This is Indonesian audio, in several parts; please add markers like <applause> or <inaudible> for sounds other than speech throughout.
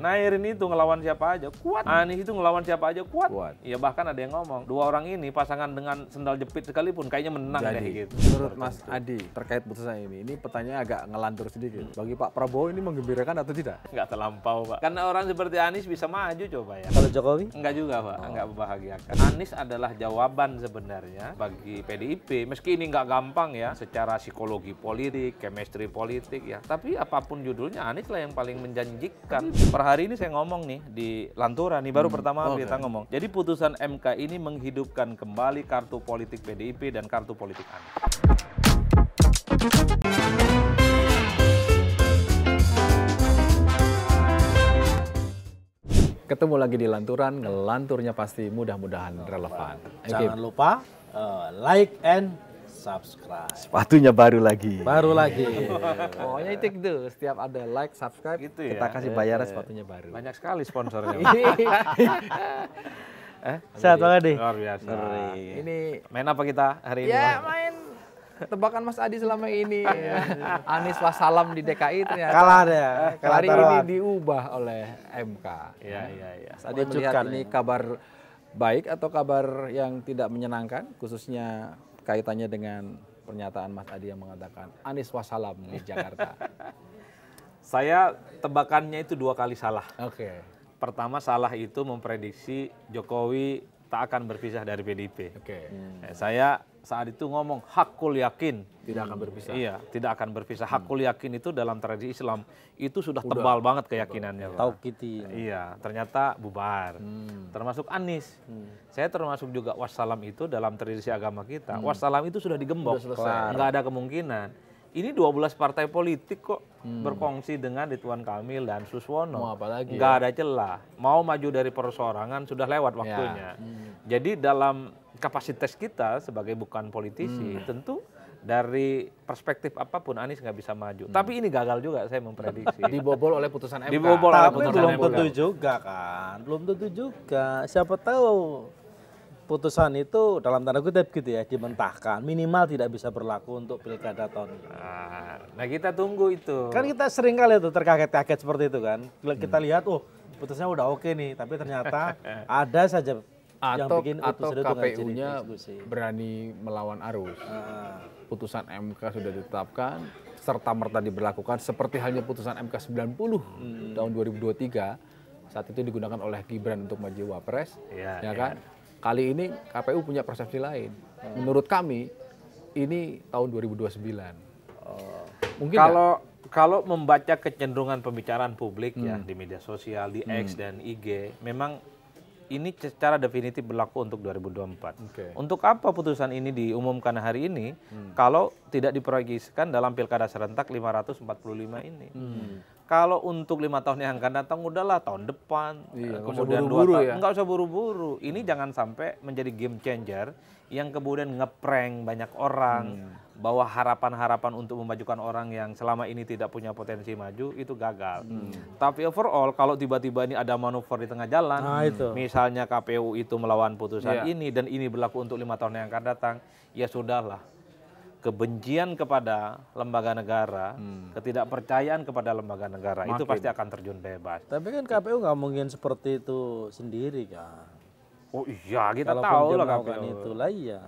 Nairin itu ngelawan siapa aja kuat. Anies itu ngelawan siapa aja kuat. kuat. Ya bahkan ada yang ngomong dua orang ini pasangan dengan sendal jepit sekalipun kayaknya menang Jadi, deh gitu. Menurut Mas Adi terkait putusan ini, ini pertanyaan agak ngelantur sedikit. Hmm. Bagi Pak Prabowo ini menggembirakan atau tidak? Nggak terlampau Pak. Karena orang seperti Anies bisa maju coba ya. Kalau Jokowi? Nggak juga Pak, oh. Enggak membahagiakan. Anies adalah jawaban sebenarnya bagi PDIP. Meski ini nggak gampang ya, secara psikologi politik, chemistry politik ya. Tapi apapun judulnya Anies lah yang paling menjanjikan hari ini saya ngomong nih di Lantura nih baru hmm, pertama okay. kita ngomong. Jadi putusan MK ini menghidupkan kembali kartu politik PDIP dan kartu politik Anies. Ketemu lagi di Lanturan, ngelanturnya pasti mudah-mudahan relevan. Jangan lupa eh, like and subscribe. Sepatunya baru lagi. Baru lagi. <laughs> Pokoknya itu itu setiap ada like, subscribe gitu ya? kita kasih bayaran iya. sepatunya baru. Banyak sekali sponsornya. <laughs> Iya. <laughs> eh, sehat banget deh. Luar biasa. Ngeri. Ini main apa kita hari ini? Ya, main tebakan Mas Adi selama ini. Anies Wasalam di DKI ternyata kalah deh. Kalah hari ini diubah oleh MK. Iya, iya, iya. Mas Adi melihat ini kabar baik atau kabar yang tidak menyenangkan khususnya kaitannya dengan pernyataan Mas Adi yang mengatakan Anies Wasalam di Jakarta? <laughs> Saya tebakannya itu dua kali salah. Oke. Okay. Pertama salah itu memprediksi Jokowi tak akan berpisah dari PDIP. Oke. Okay. Eh, hmm. Saya saat itu ngomong hakul yakin tidak akan berpisah. Iya, tidak akan berpisah. Hmm. Hakul yakin itu dalam tradisi Islam itu sudah Udah. tebal banget keyakinannya. Iya. kiti Iya, ternyata bubar. Hmm. Termasuk Anis. Hmm. Saya termasuk juga wassalam itu dalam tradisi agama kita. Hmm. Wassalam itu sudah digembok. Enggak ada kemungkinan. Ini 12 partai politik kok hmm. berkongsi dengan Ridwan Kamil dan Suswono. Mau apa lagi? Nggak ya? ada celah. Mau maju dari persorangan sudah lewat waktunya. Ya. Hmm. Jadi dalam kapasitas kita sebagai bukan politisi hmm. tentu dari perspektif apapun Anies nggak bisa maju. Hmm. Tapi ini gagal juga saya memprediksi. <laughs> Dibobol oleh putusan MK. Dibobol Tapi oleh putusan belum MK. tentu juga kan. Belum tentu juga. Siapa tahu putusan itu dalam tanda kutip gitu ya dimentahkan minimal tidak bisa berlaku untuk pilkada tahun ini. Ah, nah kita tunggu itu. Kan kita sering kali itu terkaget-kaget seperti itu kan. Kita hmm. lihat oh putusannya udah oke nih tapi ternyata <laughs> ada saja atau yang bikin atau KPU-nya gitu berani melawan arus. Ah. Putusan MK sudah ditetapkan serta merta diberlakukan seperti halnya putusan MK 90 hmm. tahun 2023 saat itu digunakan oleh Gibran untuk maju wapres, iya, ya, ya kan? Ya. Kali ini KPU punya persepsi lain. Hmm. Menurut kami ini tahun 2029. Oh. Mungkin kalau kalau membaca kecenderungan pembicaraan publik ya, hmm. ya di media sosial, di X hmm. dan IG, memang ini secara definitif berlaku untuk 2024. Okay. Untuk apa putusan ini diumumkan hari ini hmm. kalau tidak diproyeksikan dalam pilkada serentak 545 ini? Hmm. Kalau untuk lima tahun yang akan datang udahlah tahun depan, iya, kemudian buru -buru dua tahun ya? nggak usah buru-buru. Ini hmm. jangan sampai menjadi game changer yang kemudian ngeprank banyak orang. Hmm bahwa harapan-harapan untuk memajukan orang yang selama ini tidak punya potensi maju itu gagal. Hmm. Tapi overall kalau tiba-tiba ini ada manuver di tengah jalan, nah, itu. misalnya KPU itu melawan putusan yeah. ini dan ini berlaku untuk lima tahun yang akan datang, ya sudahlah kebencian kepada lembaga negara, hmm. ketidakpercayaan kepada lembaga negara Makin. itu pasti akan terjun bebas. Tapi kan KPU nggak mungkin seperti itu sendiri kan. Oh iya, kita Kalaupun tahu lah KPU. Itu lah iya.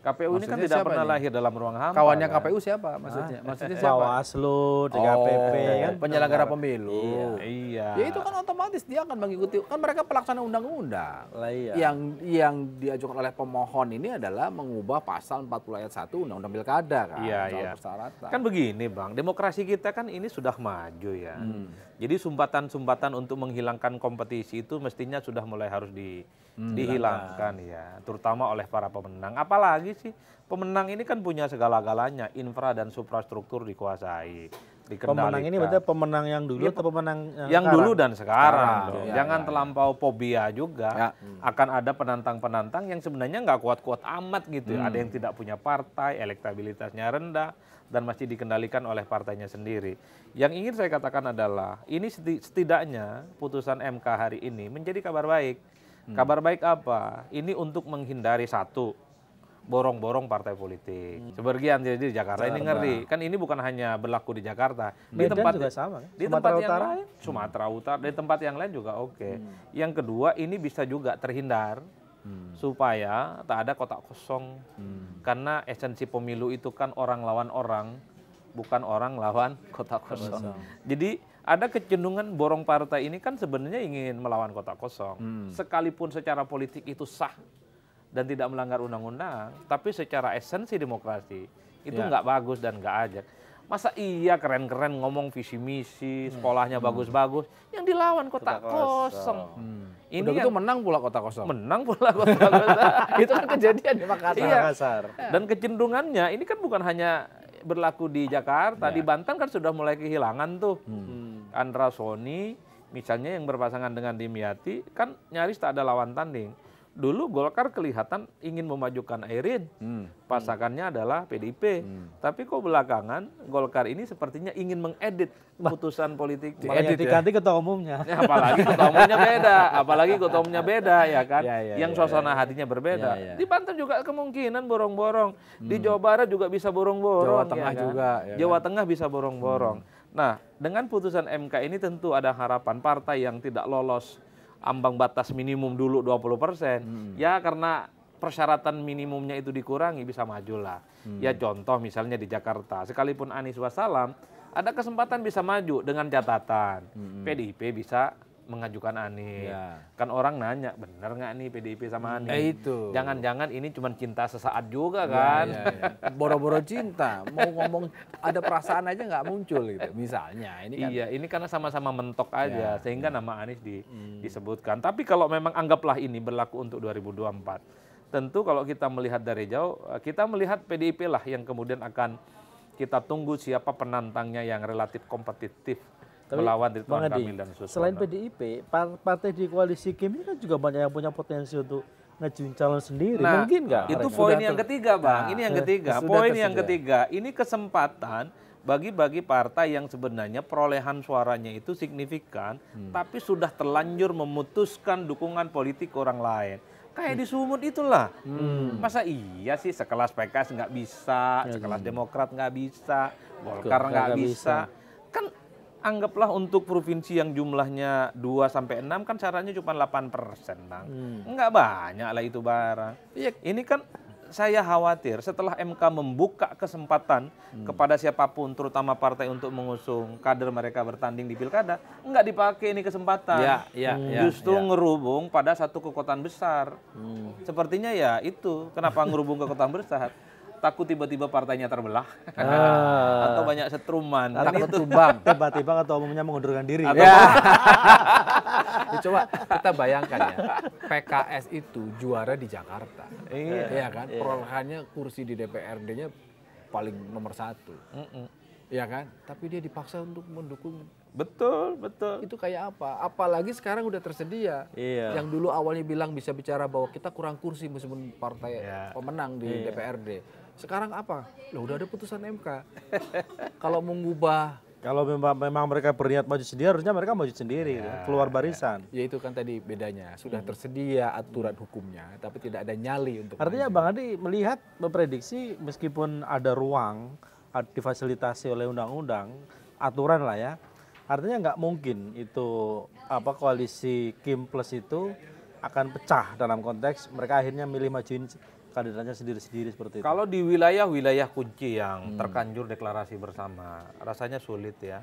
KPU maksudnya ini kan tidak pernah ini? lahir dalam ruang hampa. Kawannya kan? KPU siapa maksudnya? Ah, maksudnya siapa? Bawaslu, DKPP oh, kan iya, iya. penyelenggara pemilu. Iya. iya. Ya itu kan otomatis dia akan mengikuti kan mereka pelaksana undang-undang. Lah iya. Yang yang diajukan oleh pemohon ini adalah mengubah pasal 40 ayat 1 Undang-Undang Pilkada kan. Iya, iya. persyaratan. Kan begini, Bang. Demokrasi kita kan ini sudah maju ya. Hmm. Jadi sumbatan-sumbatan untuk menghilangkan kompetisi itu mestinya sudah mulai harus di, hmm, dihilangkan ya, terutama oleh para pemenang. Apalagi sih pemenang ini kan punya segala-galanya, infra dan suprastruktur dikuasai. Pemenang ini berarti pemenang yang dulu ya, atau pemenang yang, yang sekarang? dulu dan sekarang. sekarang ya, Jangan ya, terlampau fobia juga. Ya. Akan ada penantang-penantang yang sebenarnya nggak kuat-kuat amat gitu. Ya. Hmm. Ada yang tidak punya partai, elektabilitasnya rendah dan masih dikendalikan oleh partainya sendiri. Yang ingin saya katakan adalah ini setidaknya putusan MK hari ini menjadi kabar baik. Hmm. Kabar baik apa? Ini untuk menghindari satu borong-borong partai politik. Hmm. Sebagian jadi di Jakarta ini ngeri. Kan ini bukan hanya berlaku di Jakarta. Di Medan tempat juga sama. Kan? Di Sumatera tempat Utara. yang lain, Sumatera Utara, di tempat yang lain juga oke. Okay. Hmm. Yang kedua, ini bisa juga terhindar hmm. supaya tak ada kotak kosong. Hmm. Karena esensi pemilu itu kan orang lawan orang, bukan orang lawan <laughs> kotak kosong. Jadi ada kecenderungan borong partai ini kan sebenarnya ingin melawan kotak kosong. Hmm. Sekalipun secara politik itu sah dan tidak melanggar undang-undang, tapi secara esensi demokrasi itu ya. nggak ya. bagus dan nggak ajak. Masa iya keren-keren ngomong visi misi, hmm. sekolahnya hmm. bagus-bagus, hmm. yang dilawan kota, kota kosong. kosong. Hmm. Ini Udah gitu menang pula kota kosong. Menang pula kota kosong. <laughs> itu kan kejadian di Makassar. Iya. Makassar. Dan kecenderungannya ini kan bukan hanya berlaku di Jakarta, ya. di Banten kan sudah mulai kehilangan tuh. Hmm. hmm. Andra sony misalnya yang berpasangan dengan Dimyati kan nyaris tak ada lawan tanding dulu Golkar kelihatan ingin memajukan Airin, hmm. pasakannya hmm. adalah PDIP. Hmm. Tapi kok belakangan Golkar ini sepertinya ingin mengedit putusan politik. Malah ya. ganti ketua umumnya. Ya, apalagi ketua umumnya beda, apalagi ketua umumnya beda ya kan, ya, ya, yang ya, suasana ya, hatinya berbeda. Ya, ya. Di Banten juga kemungkinan borong-borong, di hmm. Jawa Barat juga bisa borong-borong. Jawa Tengah ya, kan? juga. Ya, Jawa kan? Tengah bisa borong-borong. Hmm. Nah, dengan putusan MK ini tentu ada harapan partai yang tidak lolos ambang batas minimum dulu 20 persen, hmm. ya karena persyaratan minimumnya itu dikurangi bisa lah. Hmm. Ya contoh misalnya di Jakarta, sekalipun Anies Wasalam ada kesempatan bisa maju dengan catatan hmm. PDIP bisa mengajukan Anies. Ya. Kan orang nanya, benar nggak nih PDIP sama hmm, Anies? Eh, itu. Jangan-jangan ini cuma cinta sesaat juga kan? Ya, ya, ya. Boro-boro cinta, mau ngomong ada perasaan aja nggak muncul gitu. Misalnya ini kan. Iya, ini karena sama-sama mentok aja, ya. sehingga ya. nama Anies di, hmm. disebutkan. Tapi kalau memang anggaplah ini berlaku untuk 2024 tentu kalau kita melihat dari jauh, eh, kita melihat PDIP lah yang kemudian akan kita tunggu siapa penantangnya yang relatif kompetitif tapi melawan Ridwan Kamil dan Selain PDIP, partai di koalisi Kim ini kan juga banyak yang punya potensi untuk ngajuin calon sendiri. Nah, Mungkin nggak? Itu poin yang ketiga, Bang. Nah, ini yang ketiga. Poin yang ketiga, ini kesempatan bagi-bagi partai yang sebenarnya perolehan suaranya itu signifikan, hmm. tapi sudah terlanjur memutuskan dukungan politik orang lain. Kayak hmm. di Sumut itulah. Hmm. Masa iya sih sekelas PKS nggak bisa, ya, sekelas ya. Demokrat nggak bisa, Golkar nggak bisa. bisa. Kan anggaplah untuk provinsi yang jumlahnya 2 sampai 6 kan caranya cuma 8 persen, Bang. Hmm. Enggak banyak lah itu barang. Iya. Ini kan saya khawatir setelah MK membuka kesempatan hmm. kepada siapapun terutama partai untuk mengusung kader mereka bertanding di pilkada nggak dipakai ini kesempatan ya, ya, hmm. Iya, justru ya. ngerubung pada satu kekuatan besar hmm. sepertinya ya itu kenapa ngerubung kekuatan besar takut tiba-tiba partainya terbelah ah. atau banyak setruman takut tumbang <laughs> tiba-tiba ketua umumnya mengundurkan diri atau ya. <laughs> ya, coba kita bayangkan ya PKS itu juara di Jakarta iya ya kan iya. perolehannya kursi di DPRD-nya paling nomor satu mm -mm. ya kan tapi dia dipaksa untuk mendukung Betul, betul. Itu kayak apa? Apalagi sekarang udah tersedia. Iya. Yang dulu awalnya bilang bisa bicara bahwa kita kurang kursi meskipun partai iya. pemenang di iya. DPRD. Sekarang apa? Oh, Loh udah ada putusan MK. <laughs> Kalau mengubah kalau memang, mereka berniat maju sendiri, harusnya mereka maju sendiri, ya, keluar ya. barisan. Ya itu kan tadi bedanya, sudah hmm. tersedia aturan hukumnya, tapi tidak ada nyali untuk. Artinya maju. Bang Adi melihat, memprediksi meskipun ada ruang, difasilitasi oleh undang-undang, aturan lah ya, artinya nggak mungkin itu apa koalisi Kim plus itu akan pecah dalam konteks mereka akhirnya milih majuin kandidatnya sendiri-sendiri seperti itu. Kalau di wilayah-wilayah kunci yang hmm. terkanjur deklarasi bersama, rasanya sulit ya.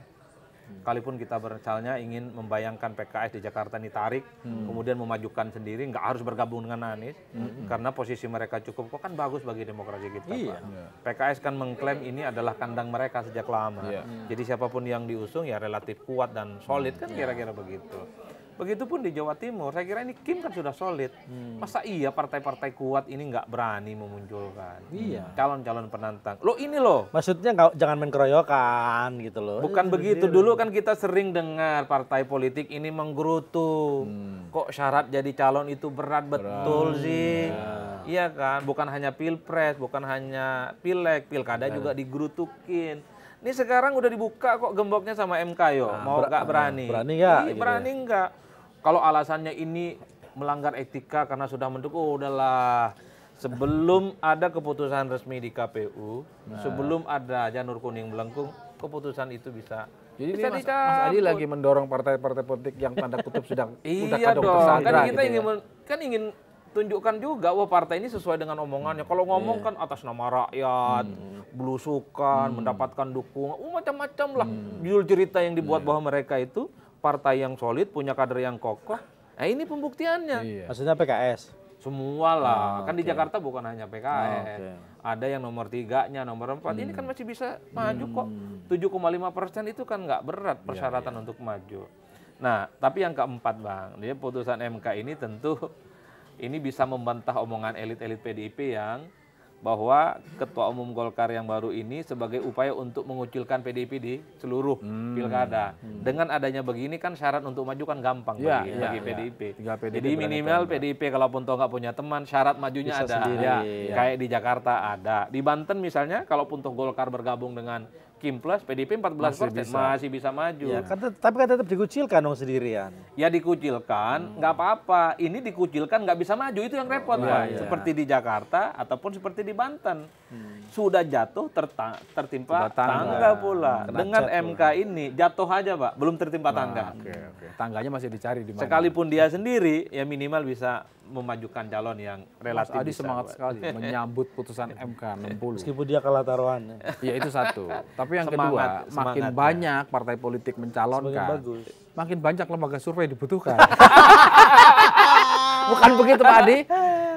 Hmm. Kalipun kita misalnya ingin membayangkan PKS di Jakarta ini tarik, hmm. kemudian memajukan sendiri, nggak harus bergabung dengan Anies, hmm. karena posisi mereka cukup kok kan bagus bagi demokrasi kita. Iya. Pak. Yeah. PKS kan mengklaim ini adalah kandang mereka sejak lama. Yeah. Jadi siapapun yang diusung ya relatif kuat dan solid hmm. kan iya. kira-kira yeah. begitu. Begitupun di Jawa Timur, saya kira ini Kim kan sudah solid. Hmm. Masa iya partai-partai kuat ini nggak berani memunculkan iya. calon-calon penantang. Lo ini loh. Maksudnya nggak jangan main keroyokan gitu loh. Bukan iya, begitu. Dulu kan kita sering dengar partai politik ini menggerutu. Hmm. Kok syarat jadi calon itu berat, berat. betul sih. Ya. Iya kan, bukan hanya pilpres, bukan hanya pilek. pilkada Benar. juga digerutukin. Ini sekarang udah dibuka kok gemboknya sama MK yo. Nah, Mau nggak ber ah, berani? Berani nggak? Iya, gitu berani ya? nggak? Ya kalau alasannya ini melanggar etika karena sudah mendukung, oh, udahlah. Sebelum ada keputusan resmi di KPU, nah. sebelum ada janur kuning melengkung, keputusan itu bisa jadi bisa ini Mas, Mas Adi lagi mendorong partai-partai politik yang tanda kutip sedang <laughs> iya dong. tersandra. Kan kita gitu ya. ingin ya. kan ingin tunjukkan juga wah oh, partai ini sesuai dengan omongannya. Kalau iya. ngomong kan atas nama rakyat, hmm. belusukan, hmm. mendapatkan dukungan, uh macam-macam lah. Hmm. Judul cerita yang dibuat yeah. bahwa mereka itu partai yang solid, punya kader yang kokoh. Nah ini pembuktiannya. Iya. Maksudnya PKS? Semua lah. Oh, ah, kan okay. di Jakarta bukan hanya PKS. Oh, ah, okay. Ada yang nomor tiganya, nomor empat. Hmm. Ini kan masih bisa maju kok. 7,5 hmm. persen itu kan nggak berat iya, persyaratan yeah, yeah. untuk maju. Nah, tapi yang keempat bang, dia putusan MK ini tentu ini bisa membantah omongan elit-elit PDIP yang bahwa ketua umum Golkar yang baru ini sebagai upaya untuk mengucilkan PDIP di seluruh hmm. pilkada. Hmm. Dengan adanya begini kan syarat untuk maju kan gampang ya, bagi, ya, bagi PDIP. Ya. PDIP. Jadi minimal PDIP kalaupun toh nggak punya teman syarat majunya Bisa ada. ya. Ya. Kayak di Jakarta ada. Di Banten misalnya kalaupun toh Golkar bergabung dengan Kim Plus, PDP 14 masih persen, masih bisa maju. Ya, kan, tapi kan tetap dikucilkan dong sendirian. Ya dikucilkan, hmm. nggak hmm. apa-apa. Ini dikucilkan nggak bisa maju, itu yang repot oh, Seperti di Jakarta ataupun seperti di Banten. Hmm. Sudah jatuh terta- tertimpa tangga, tangga pula. Kena Dengan MK ini jatuh aja Pak, belum tertimpa nah, tangga. Okay, okay. Tangganya masih dicari di mana. Sekalipun dia sendiri, ya minimal bisa memajukan calon yang relatif Mas Adi bisa semangat sekali <laughs> menyambut putusan MK 60. Meskipun dia kalah taruhan. Ya itu satu. Tapi yang semangat, kedua, semangat makin ya. banyak partai politik mencalonkan, bagus. makin banyak lembaga survei dibutuhkan. <laughs> Bukan begitu Pak Adi? <laughs>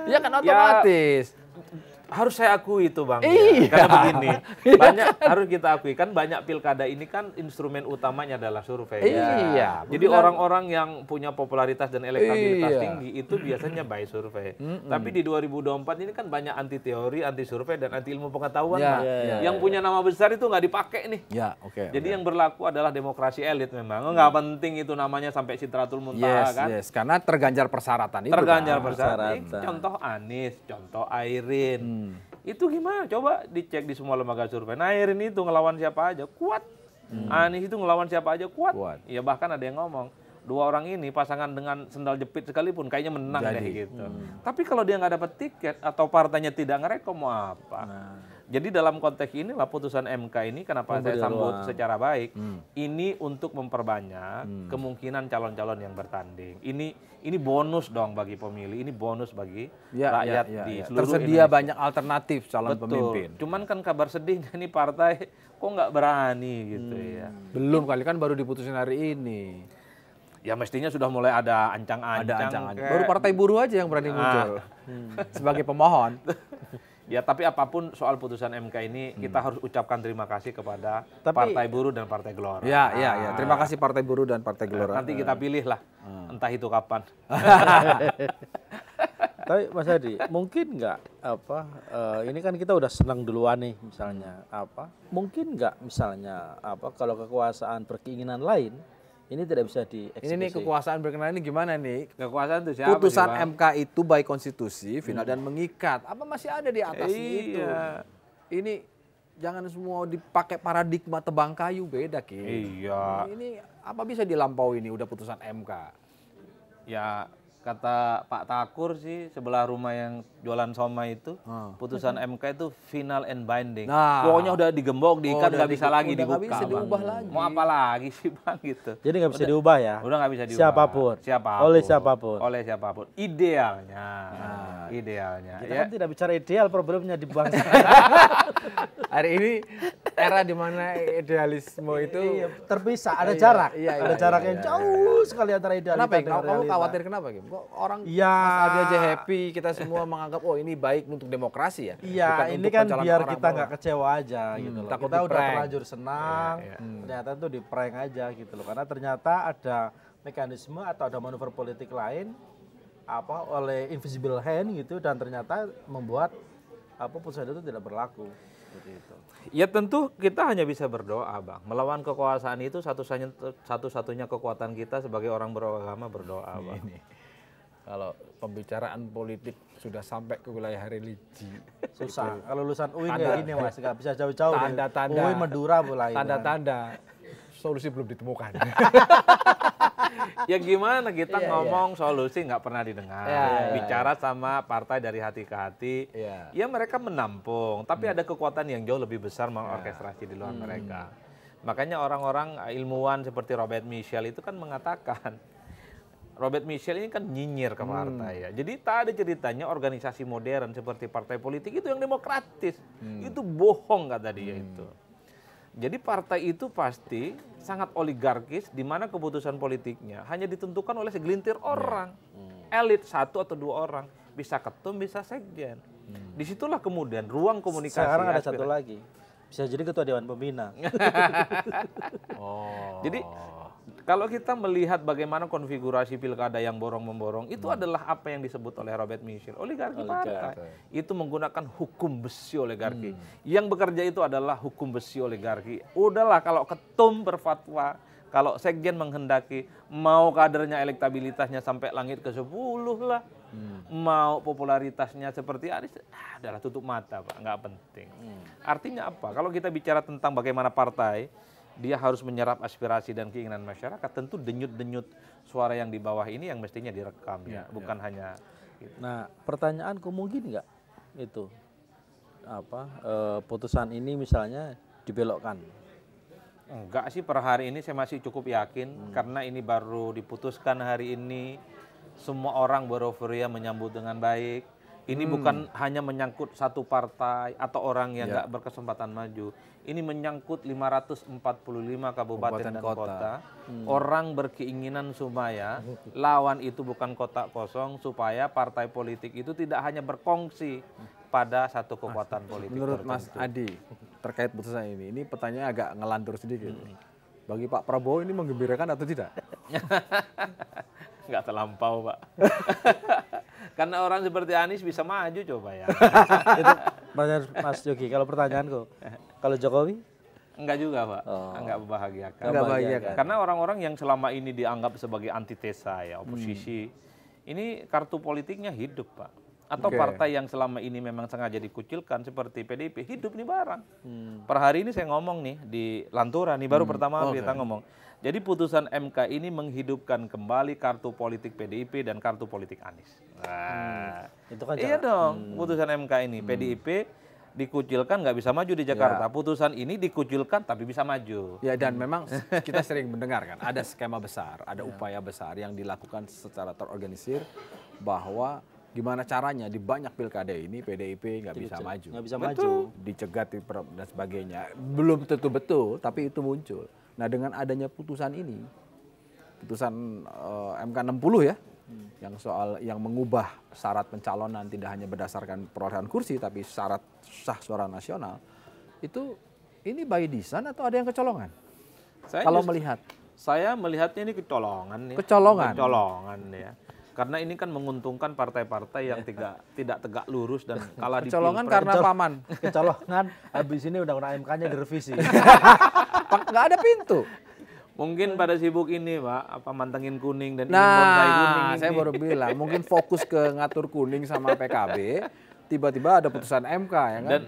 Ya kan ya, otomatis. Ya, harus saya akui itu bang ya, iya. ya. karena begini <laughs> iya banyak kan? harus kita akui kan banyak pilkada ini kan instrumen utamanya adalah survei iya ya, jadi orang-orang yang punya popularitas dan elektabilitas iya. tinggi itu biasanya by survei mm -mm. tapi di 2024 ini kan banyak anti teori anti survei dan anti ilmu pengetahuan ya, nah. yeah, yeah, yang yeah, punya nama besar itu nggak dipakai nih ya, okay, jadi okay. yang berlaku adalah demokrasi elit memang nggak mm. penting itu namanya sampai citratul muntah yes, kan yes. karena terganjar persyaratan itu terganjar kan? persyaratan, persyaratan. contoh Anies contoh Airin mm. Itu gimana? Coba dicek di semua lembaga survei. Nah, ini itu ngelawan siapa aja kuat. Hmm. Anies itu ngelawan siapa aja kuat. kuat. Ya bahkan ada yang ngomong dua orang ini pasangan dengan sendal jepit sekalipun kayaknya menang Jadi. deh gitu. Hmm. Tapi kalau dia nggak dapat tiket atau partainya tidak ngerekom mau apa? Nah. Jadi dalam konteks inilah putusan MK ini kenapa Memberi saya sambut ruang. secara baik. Hmm. Ini untuk memperbanyak hmm. kemungkinan calon-calon yang bertanding. Ini ini bonus dong bagi pemilih, ini bonus bagi ya, ya rakyat ya, ya, di ya. seluruh Tersedia Indonesia. banyak alternatif calon Betul. pemimpin. Cuman kan kabar sedihnya <laughs> ini partai kok nggak berani gitu hmm. ya. Belum kali kan baru diputusin hari ini. Ya mestinya sudah mulai ada ancang-ancang. Ada ancang-ancang. Baru partai buruh aja yang berani nah. muncul hmm. <laughs> sebagai pemohon. <laughs> Ya, tapi apapun soal putusan MK ini hmm. kita harus ucapkan terima kasih kepada tapi, Partai Buruh dan Partai Gelora. Ya, ya, ya. Terima ah. kasih Partai Buruh dan Partai ya, Gelora. Nanti kita pilih lah, hmm. entah itu kapan. <laughs> tapi Mas Hadi mungkin nggak apa? Uh, ini kan kita udah senang duluan nih, misalnya apa? Mungkin nggak misalnya apa? Kalau kekuasaan berkeinginan lain ini tidak bisa dieksekusi. Ini nih kekuasaan berkenaan ini gimana nih? Kekuasaan itu siapa? Putusan sih, MK itu baik konstitusi, final hmm. dan mengikat. Apa masih ada di atas iya. itu? Ini jangan semua dipakai paradigma tebang kayu beda, Ki. Iya. Ini apa bisa dilampaui ini udah putusan MK? Ya kata Pak Takur sih sebelah rumah yang jualan somai itu hmm. putusan MK itu final and binding. Nah. Pokoknya udah digembok, diikat oh, nggak oh, bisa lagi udah dibuka. bisa diubah lagi. Mau apa lagi <laughs> sih bang gitu. Jadi nggak bisa udah, diubah ya? Udah nggak bisa diubah. Siapapun. Siapapun. Oleh siapapun. Oleh siapapun. Idealnya. Nah. Idealnya. Kita ya. kan tidak bicara ideal problemnya di bangsa. <laughs> Hari ini era dimana idealisme itu iya, terpisah ada iya, jarak iya, iya, ada jarak iya, yang iya, jauh iya, sekali antara idealisme. kenapa, ya? dengan kamu realita. khawatir kenapa Kim? Ya? kok orang ya. Mas aja happy kita semua menganggap oh ini baik untuk demokrasi ya iya ini kan biar orang kita nggak kecewa aja hmm, gitu loh kita udah terlanjur senang iya, iya. Hmm. ternyata tuh di prank aja gitu loh karena ternyata ada mekanisme atau ada manuver politik lain apa oleh invisible hand gitu dan ternyata membuat apa putusan itu tidak berlaku seperti Ya tentu kita hanya bisa berdoa, Bang. Melawan kekuasaan itu satu-satunya satu-satunya kekuatan kita sebagai orang beragama berdoa, Bang. Ini, kalau pembicaraan politik sudah sampai ke wilayah religi. Susah. Kalau lulusan UIN ini Mas, nggak bisa jauh-jauh. Tanda-tanda. UIN Madura mulai. Tanda-tanda solusi belum ditemukan. <laughs> ya gimana kita yeah, iya. ngomong yeah. solusi nggak pernah didengar, yeah, iya, iya. bicara yeah. sama partai dari hati ke hati, yeah. ya mereka menampung, tapi hmm. ada kekuatan yang jauh lebih besar mengorkestrasi yeah. di luar hmm. mereka. Makanya orang-orang eh, ilmuwan seperti Robert Michel itu kan mengatakan <laughs> Robert Michel ini kan nyinyir ke hmm. partai hmm. ya. Jadi tak ada ceritanya organisasi modern seperti partai politik itu yang demokratis. Hmm. Itu bohong kata dia hmm. itu. Jadi partai itu pasti sangat oligarkis di mana keputusan politiknya hanya ditentukan oleh segelintir iya. orang. Hmm. Elit satu atau dua orang, bisa ketum, bisa sekjen. Hmm. Disitulah kemudian ruang komunikasi. Sekarang ada aspirasi. satu lagi. Bisa jadi ketua dewan pembina. <laughs> <laughs> oh. Jadi kalau kita melihat bagaimana konfigurasi pilkada yang borong-memborong, itu hmm. adalah apa yang disebut oleh Robert Michel, oligarki, oligarki partai. Itu menggunakan hukum besi oligarki. Hmm. Yang bekerja itu adalah hukum besi oligarki. Udahlah kalau ketum berfatwa, kalau sekjen menghendaki mau kadernya elektabilitasnya sampai langit ke 10 lah hmm. mau popularitasnya seperti Aris, ah, adalah tutup mata Pak nggak penting hmm. artinya apa kalau kita bicara tentang bagaimana partai dia harus menyerap aspirasi dan keinginan masyarakat, tentu denyut-denyut suara yang di bawah ini yang mestinya direkam ya, ya, ya. bukan ya. hanya. Gitu. Nah, pertanyaan, mungkin nggak itu apa e, putusan ini misalnya dibelokkan? Enggak sih per hari ini saya masih cukup yakin hmm. karena ini baru diputuskan hari ini semua orang beroveria menyambut dengan baik ini hmm. bukan hanya menyangkut satu partai atau orang yang ya. nggak ya. berkesempatan maju. Ini menyangkut 545 kabupaten, kabupaten dan kota. kota. Hmm. Orang berkeinginan supaya hmm. lawan itu bukan kotak kosong, supaya partai politik itu tidak hanya berkongsi pada satu kekuatan mas, politik. Menurut tertentu. Mas Adi terkait putusan ini, ini pertanyaan agak ngelantur sedikit. Hmm. Bagi Pak Prabowo ini menggembirakan atau tidak? <laughs> nggak terlampau, Pak. <laughs> Karena orang seperti Anies bisa maju coba ya. <laughs> Itu pertanyaan Mas Yogi. Kalau pertanyaanku, kalau Jokowi? Enggak juga, Pak. Oh. Enggak membahagiakan. Enggak membahagiakan. Karena orang-orang yang selama ini dianggap sebagai antitesa ya, oposisi, hmm. ini kartu politiknya hidup, Pak. Atau okay. partai yang selama ini memang sengaja dikucilkan seperti PDIP, hidup nih barang. Hmm. Per hari ini saya ngomong nih di Lantura nih baru hmm. pertama okay. kita ngomong jadi putusan MK ini menghidupkan kembali kartu politik PDIP dan kartu politik Anies. hmm. itu kan iya cara, dong hmm. putusan MK ini hmm. PDIP dikucilkan nggak bisa maju di iya. Jakarta. Ya. Putusan ini dikucilkan tapi bisa maju. Ya dan hmm. memang <laughs> kita sering mendengar kan ada skema besar, ada ya. upaya besar yang dilakukan secara terorganisir bahwa gimana caranya di banyak pilkada ini PDIP nggak bisa maju. Nggak bisa maju. Dicegat dan sebagainya. Belum tentu betul tapi itu muncul. Nah dengan adanya putusan ini, putusan uh, MK 60 ya, hmm. yang soal yang mengubah syarat pencalonan tidak hanya berdasarkan perolehan kursi tapi syarat sah suara nasional, itu ini by design atau ada yang kecolongan? Saya Kalau just, melihat, saya melihatnya ini kecolongan. Ya. Kecolongan. Kecolongan ya karena ini kan menguntungkan partai-partai yang tidak tidak tegak lurus dan kalah di kecolongan karena paman kecolongan habis ini udah undang MK-nya direvisi <laughs> Pak, nggak ada pintu. Mungkin pada sibuk ini, Pak, apa mantengin kuning dan nah, ingin kuning. Nah, saya baru bilang, mungkin fokus ke ngatur kuning sama PKB, tiba-tiba ada putusan MK ya kan. Dan,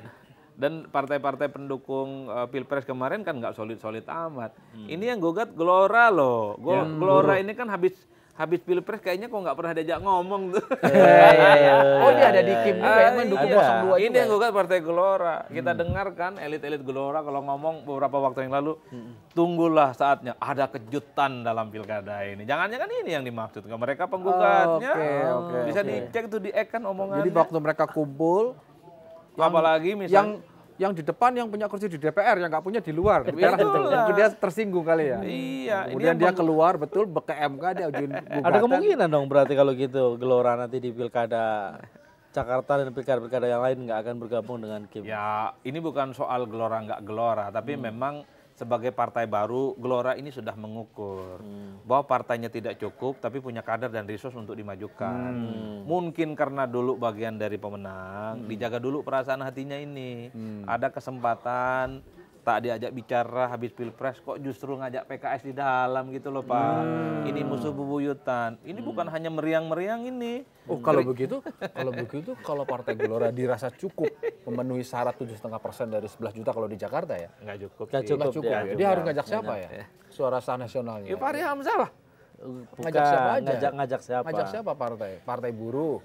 dan partai-partai pendukung uh, pilpres kemarin kan nggak solid-solid amat. Hmm. Ini yang gugat glora loh. Gol, ya, ini kan habis habis pilpres kayaknya kok nggak pernah diajak ngomong tuh. <laughs> Yeah, yeah, yeah, oh dia iya, ada di iya, Kim iya. juga yang mendukung dua Ini yang gue kan Partai Gelora. Kita hmm. dengar kan elit-elit Gelora kalau ngomong beberapa waktu yang lalu, hmm. tunggulah saatnya ada kejutan dalam pilkada ini. Jangannya kan ini yang dimaksud. kan Mereka penggugatnya oh, okay, okay, bisa okay. dicek tuh di ek kan omongannya. Jadi waktu mereka kumpul, apalagi misalnya yang di depan yang punya kursi di DPR yang nggak punya di luar DPR dia tersinggung kali ya iya kemudian dia keluar betul ke MK dia ujuin ada kemungkinan dong berarti kalau gitu gelora nanti di pilkada Jakarta dan pilkada-pilkada yang lain nggak akan bergabung dengan Kim ya ini bukan soal gelora nggak gelora tapi hmm. memang sebagai partai baru, Gelora ini sudah mengukur hmm. bahwa partainya tidak cukup, tapi punya kader dan resource untuk dimajukan. Hmm. Mungkin karena dulu bagian dari pemenang, hmm. dijaga dulu perasaan hatinya ini. Hmm. Ada kesempatan tak diajak bicara habis pilpres kok justru ngajak PKS di dalam gitu loh Pak. Hmm. Ini musuh bubuyutan. Ini hmm. bukan hanya meriang-meriang ini. Oh kalau begitu, kalau begitu kalau Partai Gelora dirasa cukup memenuhi syarat tujuh setengah persen dari 11 juta kalau di Jakarta ya? Nggak cukup. Nggak cukup, Nggak cukup ya. ya. Dia harus ngajak siapa ya? ya? Suara sah nasionalnya. Ya Fahri Hamzah lah. ngajak siapa aja? Ngajak, ngajak siapa? Ngajak siapa partai? Partai buruh.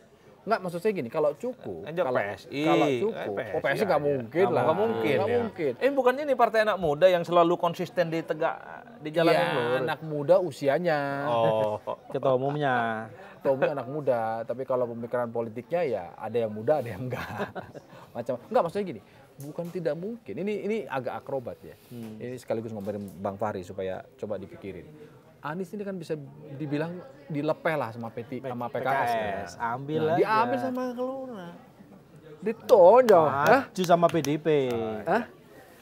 Enggak, maksud saya gini, kalau cukup, Anjok kalau PSI, kalau eh, cukup, PSI, oh, PSI nggak ya, mungkin lah, nggak mungkin, nggak ya. mungkin. Ini eh, bukan ini partai anak muda yang selalu konsisten di tegak di jalan ya, anak muda usianya. Oh, <laughs> ketua umumnya. Ketua umumnya anak muda, tapi kalau pemikiran politiknya ya ada yang muda, ada yang enggak. <laughs> Macam, enggak maksudnya gini, bukan tidak mungkin. Ini ini agak akrobat ya. Hmm. Ini sekaligus ngomongin Bang Fahri supaya coba dipikirin Anies ini kan bisa dibilang dilepeh lah sama, PT, sama PKS. PKS. Kan? Ambil nah, Diambil sama Kelura. Ditonjol. Maju sama PDP. Hah?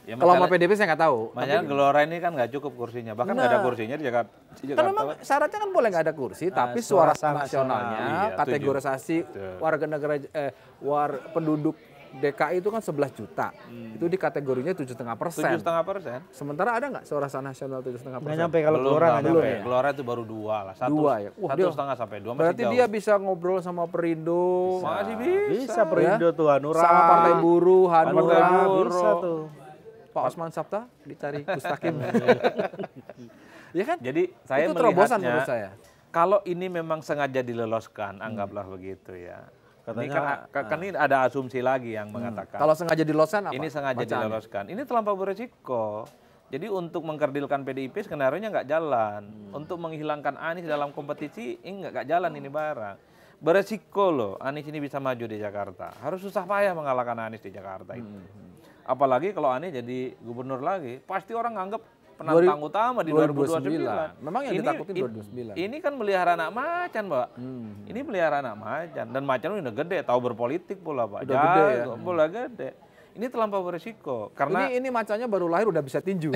Ya, kalau sama PDP saya nggak tahu. Makanya Gelora ini kan nggak cukup kursinya, bahkan nggak nah, ada kursinya di Jakarta. Kan memang syaratnya kan boleh nggak ada kursi, nah, tapi suara, suara nasionalnya, iya, kategorisasi warga negara, eh, war penduduk DKI itu kan 11 juta. Hmm. Itu di kategorinya 7,5 7,5 Sementara ada nggak sana nasional 7,5 Enggak nyampe kalau Gelora nggak nyampe. Ya? Gelora itu baru 2 lah. 1, dua ya? Wah, 1,5 dia, sampai 2 Masih berarti jauh. dia bisa ngobrol sama Perindo. Bisa. Masih bisa. Bisa Perindo ya? tuh Hanura. Sama Partai Buruh, Hanura. Partai Buruh. Bisa tuh. Pak Osman Sabta dicari Gustakim. <laughs> ya kan? Jadi saya itu melihatnya, terobosan menurut saya. Kalau ini memang sengaja diloloskan, anggaplah hmm. begitu ya Katanya, ini kan, ah. kan ini ah. ada asumsi lagi yang hmm. mengatakan. Kalau sengaja diloloskan apa? Ini sengaja Bacaan. diloloskan. Ini terlampau beresiko. Jadi untuk mengkerdilkan PDIP sebenarnya nggak jalan. Hmm. Untuk menghilangkan Anies dalam kompetisi ini nggak jalan hmm. ini barang. Beresiko loh Anies ini bisa maju di Jakarta. Harus susah payah mengalahkan Anies di Jakarta itu. Hmm. hmm. Apalagi kalau Anies jadi gubernur lagi, pasti orang nganggap penantang 20, utama di 2029. 2029. Memang yang ini, ditakutin 2029. Ini kan melihara anak macan, Pak. Hmm. Ini melihara anak macan dan macan udah gede, tahu berpolitik pula, Pak. Udah Jago, gede ya. pula gede. Ini terlampau berisiko karena ini, ini macanya baru lahir udah bisa tinju.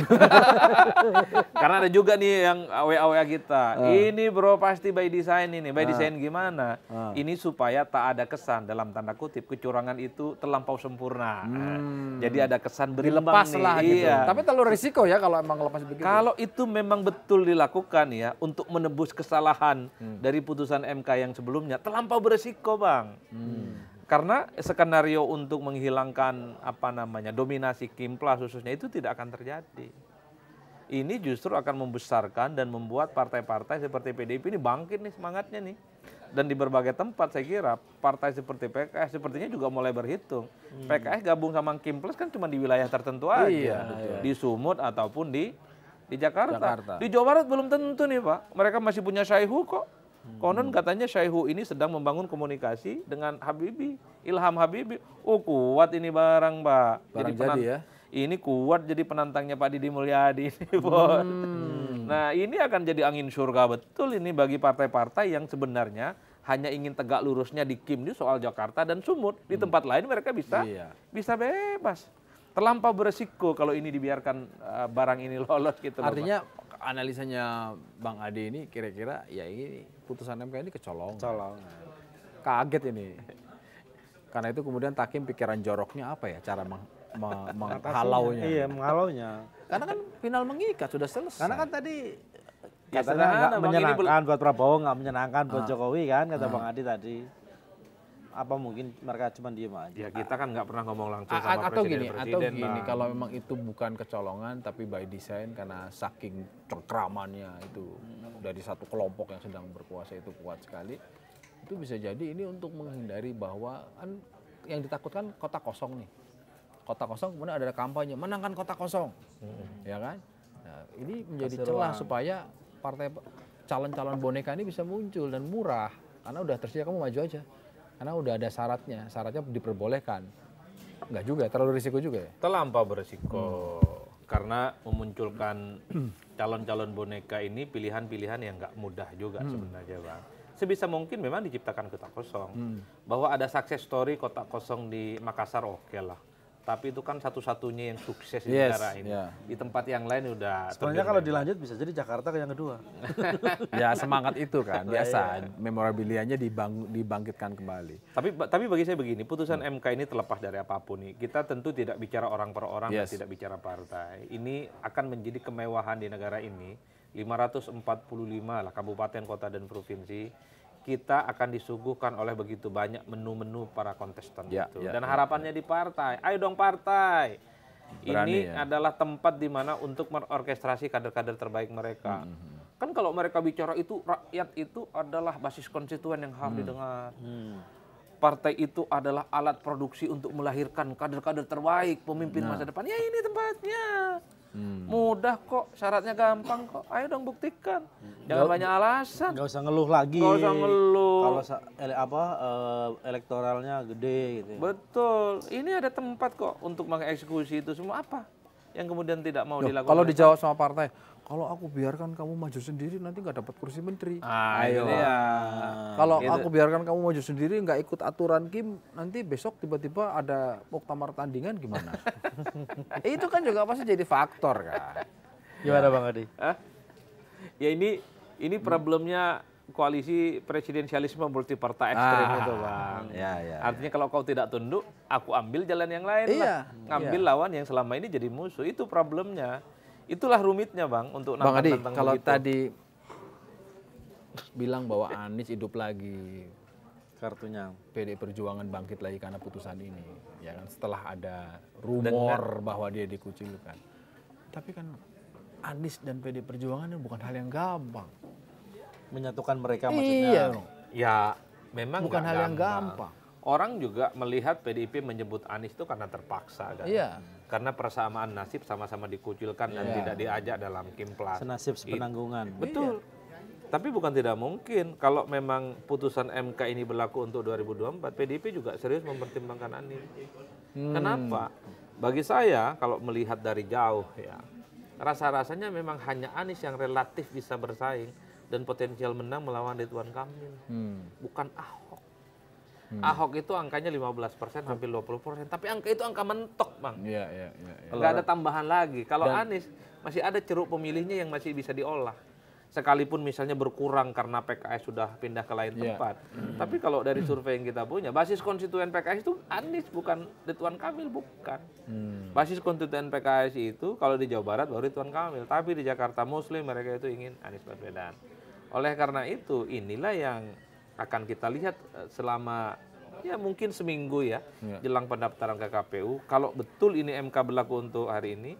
<laughs> karena ada juga nih yang awa-awa kita. Uh. Ini bro pasti by design ini. By uh. design gimana? Uh. Ini supaya tak ada kesan dalam tanda kutip kecurangan itu terlampau sempurna. Hmm. Jadi ada kesan berlepas Dilepas Lah, gitu. iya. Tapi terlalu risiko ya kalau emang lepas begitu. Kalau itu memang betul dilakukan ya untuk menebus kesalahan hmm. dari putusan MK yang sebelumnya terlampau berisiko, Bang. Hmm. Karena skenario untuk menghilangkan apa namanya dominasi Kimplas khususnya itu tidak akan terjadi. Ini justru akan membesarkan dan membuat partai-partai seperti PDIP ini bangkit nih semangatnya nih. Dan di berbagai tempat saya kira partai seperti PKS sepertinya juga mulai berhitung. Hmm. PKS gabung sama Kimplas kan cuma di wilayah tertentu aja, iya, iya. di Sumut ataupun di di Jakarta. Jakarta. Di Jawa Barat belum tentu nih Pak. Mereka masih punya Syaihu kok Hmm. Konon katanya Syaihu ini sedang membangun komunikasi dengan Habibi, Ilham Habibi. Oh kuat ini barang Pak. Barang jadi, jadi ya. Ini kuat jadi penantangnya Pak Didi Mulyadi ini, <laughs> Bos. Hmm. Nah ini akan jadi angin surga betul ini bagi partai-partai yang sebenarnya hanya ingin tegak lurusnya di Kim, di soal Jakarta dan Sumut. Di hmm. tempat lain mereka bisa iya. bisa bebas. Terlampau beresiko kalau ini dibiarkan uh, barang ini lolos gitu. Artinya Bapak analisanya Bang Ade ini kira-kira ya ini putusan MK ini kecolong. Kecolongan. Kaget ini. Karena itu kemudian Takim pikiran joroknya apa ya cara meng, menghalaunya. Iya, menghalaunya. Karena kan final mengikat sudah selesai. Karena kan tadi ya, katanya nggak menyenangkan buat Prabowo, nggak menyenangkan buat ah. Jokowi kan kata ah. Bang Adi tadi apa mungkin mereka cuma diem aja? Ya kita kan nggak pernah ngomong langsung sama atau presiden, gini, presiden atau gini, kalau memang itu bukan kecolongan tapi by design karena saking cengkramannya itu hmm. dari satu kelompok yang sedang berkuasa itu kuat sekali, itu bisa jadi ini untuk menghindari bahwa kan yang ditakutkan kota kosong nih, kota kosong kemudian ada kampanye menangkan kota kosong, hmm. ya kan? Nah, ini menjadi celah supaya partai calon-calon boneka ini bisa muncul dan murah karena udah tersedia kamu maju aja karena udah ada syaratnya, syaratnya diperbolehkan. Enggak juga, terlalu risiko juga ya? Terlampau berisiko. Hmm. Karena memunculkan <clears throat> calon-calon boneka ini pilihan-pilihan yang nggak mudah juga hmm. sebenarnya Bang. Sebisa mungkin memang diciptakan kota kosong. Hmm. Bahwa ada sukses story kota kosong di Makassar oke okay lah tapi itu kan satu-satunya yang sukses di yes, negara ini. Yeah. Di tempat yang lain udah. Sebenarnya kalau dilanjut bisa jadi Jakarta yang kedua. <laughs> ya semangat itu kan oh, biasa. Iya. Memorabilianya dibang, dibangkitkan kembali. Tapi tapi bagi saya begini, putusan hmm. MK ini terlepas dari apapun nih. Kita tentu tidak bicara orang per orang yes. dan tidak bicara partai. Ini akan menjadi kemewahan di negara ini. 545 lah kabupaten, kota dan provinsi kita akan disuguhkan oleh begitu banyak menu-menu para kontestan ya, itu. Ya, Dan ya, harapannya ya. di partai, ayo dong partai. Berani, ini ya. adalah tempat di mana untuk merorkestrasi kader-kader terbaik mereka. Mm -hmm. Kan kalau mereka bicara itu rakyat itu adalah basis konstituen yang harus mm. didengar. Mm. Partai itu adalah alat produksi untuk melahirkan kader-kader terbaik, pemimpin nah. masa depan. Ya ini tempatnya. Hmm. Mudah kok, syaratnya gampang kok. Ayo dong buktikan. Hmm. Jangan gak, banyak alasan. Gak usah ngeluh lagi. Gak usah ngeluh. Kalau ele, apa uh, elektoralnya gede gitu. Ya. Betul. Ini ada tempat kok untuk mengeksekusi itu semua apa? yang kemudian tidak mau Yo, dilakukan. Kalau dijawab sama partai, kalau aku biarkan kamu maju sendiri nanti nggak dapat kursi menteri. Ah, Ayo. Ya. Kalau gitu. aku biarkan kamu maju sendiri nggak ikut aturan Kim, nanti besok tiba-tiba ada muktamar tandingan gimana? <laughs> Eh, itu kan juga pasti jadi faktor kan. Gimana Bang Adi? Hah? Ya ini ini problemnya koalisi presidensialisme multipartai ekstrem ah, itu bang. Ya, ya, ya. Artinya ya. kalau kau tidak tunduk, aku ambil jalan yang lain iya, lah. Ngambil iya. lawan yang selama ini jadi musuh. Itu problemnya. Itulah rumitnya bang untuk Bang Adi, kalau begitu. tadi bilang bahwa Anies hidup lagi kartunya PD Perjuangan bangkit lagi karena putusan ini ya kan setelah ada rumor Dengan, bahwa dia dikucilkan tapi kan Anies dan PD Perjuangan bukan hal yang gampang menyatukan mereka iya. maksudnya. Ya memang bukan hal yang gampang. gampang. Orang juga melihat PDIP menyebut Anies itu karena terpaksa kan. Iya. Karena persamaan nasib sama-sama dikucilkan iya. dan tidak diajak dalam kimplas. Senasib sepenanggungan. It, betul. Iya. Tapi bukan tidak mungkin kalau memang putusan MK ini berlaku untuk 2024, PDIP juga serius mempertimbangkan Anies. Hmm. Kenapa? Bagi saya kalau melihat dari jauh ya, rasa-rasanya memang hanya Anies yang relatif bisa bersaing dan potensial menang melawan Ridwan Kamil. Hmm. Bukan Ahok. Hmm. Ahok itu angkanya 15 persen, hampir 20 persen. Tapi angka itu angka mentok, Bang. Iya, iya, iya. Ya. ada tambahan lagi. Kalau Dan, Anies, masih ada ceruk pemilihnya yang masih bisa diolah. Sekalipun misalnya berkurang karena PKS sudah pindah ke lain iya. tempat. Hmm. Tapi kalau dari survei yang kita punya, basis konstituen PKS itu Anies, bukan Ridwan Kamil, bukan. Hmm. Basis konstituen PKS itu kalau di Jawa Barat baru Ridwan Kamil. Tapi di Jakarta Muslim mereka itu ingin Anies Baswedan. Oleh karena itu, inilah yang akan kita lihat eh, selama ya mungkin seminggu ya, ya. jelang pendaftaran ke KPU. Kalau betul ini MK berlaku untuk hari ini